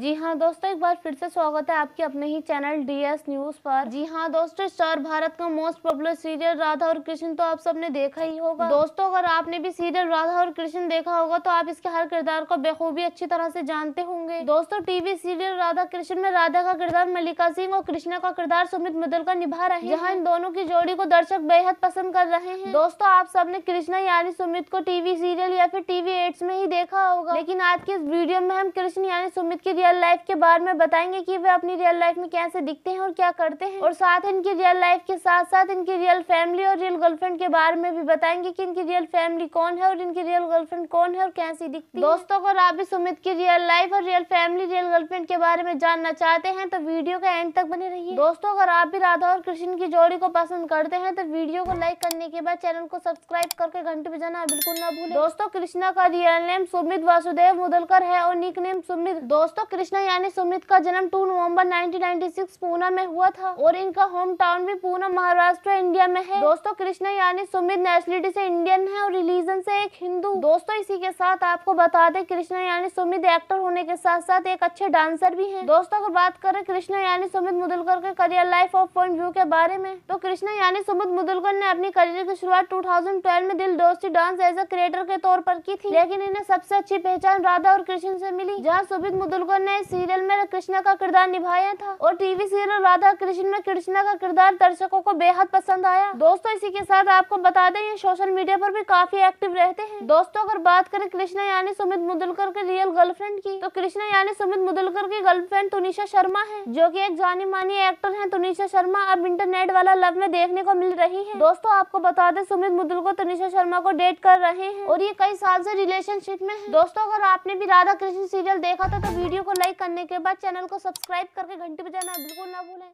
जी हाँ दोस्तों एक बार फिर से स्वागत है आपके अपने ही चैनल डीएस न्यूज पर जी हाँ दोस्तों स्टार भारत का मोस्ट पॉपुलर सीरियल राधा और कृष्ण तो आप सबने देखा ही होगा दोस्तों अगर आपने भी सीरियल राधा और कृष्ण देखा होगा तो आप इसके हर किरदार को बेखूबी अच्छी तरह से जानते होंगे दोस्तों टीवी सीरियल राधा कृष्ण में राधा का किरदार मल्लिका सिंह और कृष्णा का किरदार सुमित का निभा रहे हैं जहाँ इन दोनों की जोड़ी को दर्शक बेहद पसंद कर रहे हैं दोस्तों आप सबने कृष्णा यानी सुमित को टीवी सीरियल या फिर टीवी एड्स में ही देखा होगा लेकिन आज की इस वीडियो में हम कृष्ण यानी सुमित की रियल लाइफ के बारे में बताएंगे कि वे अपनी रियल लाइफ में कैसे दिखते हैं और क्या करते हैं और साथ इनकी रियल लाइफ के साथ साथ इनकी रियल फैमिली और रियल गर्लफ्रेंड के बारे में भी बताएंगे कि इनकी रियल फैमिली कौन है और इनकी रियल गर्लफ्रेंड कौन है और कैसी दिखती है दोस्तों अगर आप भी सुमित की रियल लाइफ और रियल फैमिली रियल गर्लफ्रेंड के बारे में जानना चाहते हैं तो वीडियो का एंड तक बने रही दोस्तों अगर आप भी राधा और कृष्ण की जोड़ी को पसंद करते हैं तो वीडियो को लाइक करने के बाद चैनल को सब्सक्राइब करके घंटे बजाना बिल्कुल ना भूलें दोस्तों कृष्णा का रियल नेम सुमित वासुदेव मुदलकर है और निक नेम सुमित दोस्तों कृष्णा यानी सुमित का जन्म 2 नवंबर 1996 पूना में हुआ था और इनका होम टाउन भी पूना महाराष्ट्र इंडिया में है दोस्तों कृष्णा यानी सुमित नेशनलिटी से इंडियन है और रिलीजन से एक हिंदू दोस्तों इसी के साथ आपको बता दें कृष्णा यानी सुमित एक्टर होने के साथ साथ एक अच्छे डांसर भी है दोस्तों अगर बात करें कृष्णा यानी सुमित मुदुलकर के career life of point view के बारे में तो कृष्णा यानी सुमित मुदुलकर ने अपनी करियर की शुरुआत टू में दिल दोस्ती डांस एज अ क्रिएटर के तौर पर की थी लेकिन इन्हें सबसे अच्छी पहचान राधा और कृष्ण से मिली जहाँ सुमित मुदुलकर ने सीरियल में कृष्णा का किरदार निभाया था और टीवी सीरियल राधा कृष्ण में कृष्णा का किरदार दर्शकों को बेहद पसंद आया दोस्तों इसी के साथ आपको बता दें ये सोशल मीडिया पर भी काफी एक्टिव रहते हैं दोस्तों अगर बात करें कृष्णा यानी सुमित मुदुलकर के रियल गर्लफ्रेंड की तो कृष्णा यानी सुमित मुदुलकर की गर्लफ्रेंड तुनिशा शर्मा है जो की एक जानी मानी एक्टर है तुनिशा शर्मा अब इंटरनेट वाला लव में देखने को मिल रही है दोस्तों आपको बता दें सुमित मुदुलकर तुनिशा शर्मा को डेट कर रहे हैं और ये कई साल से रिलेशनशिप में है दोस्तों अगर आपने भी राधा कृष्ण सीरियल देखा था तो वीडियो वीडियो को लाइक करने के बाद चैनल को सब्सक्राइब करके घंटी बजाना बिल्कुल ना भूलें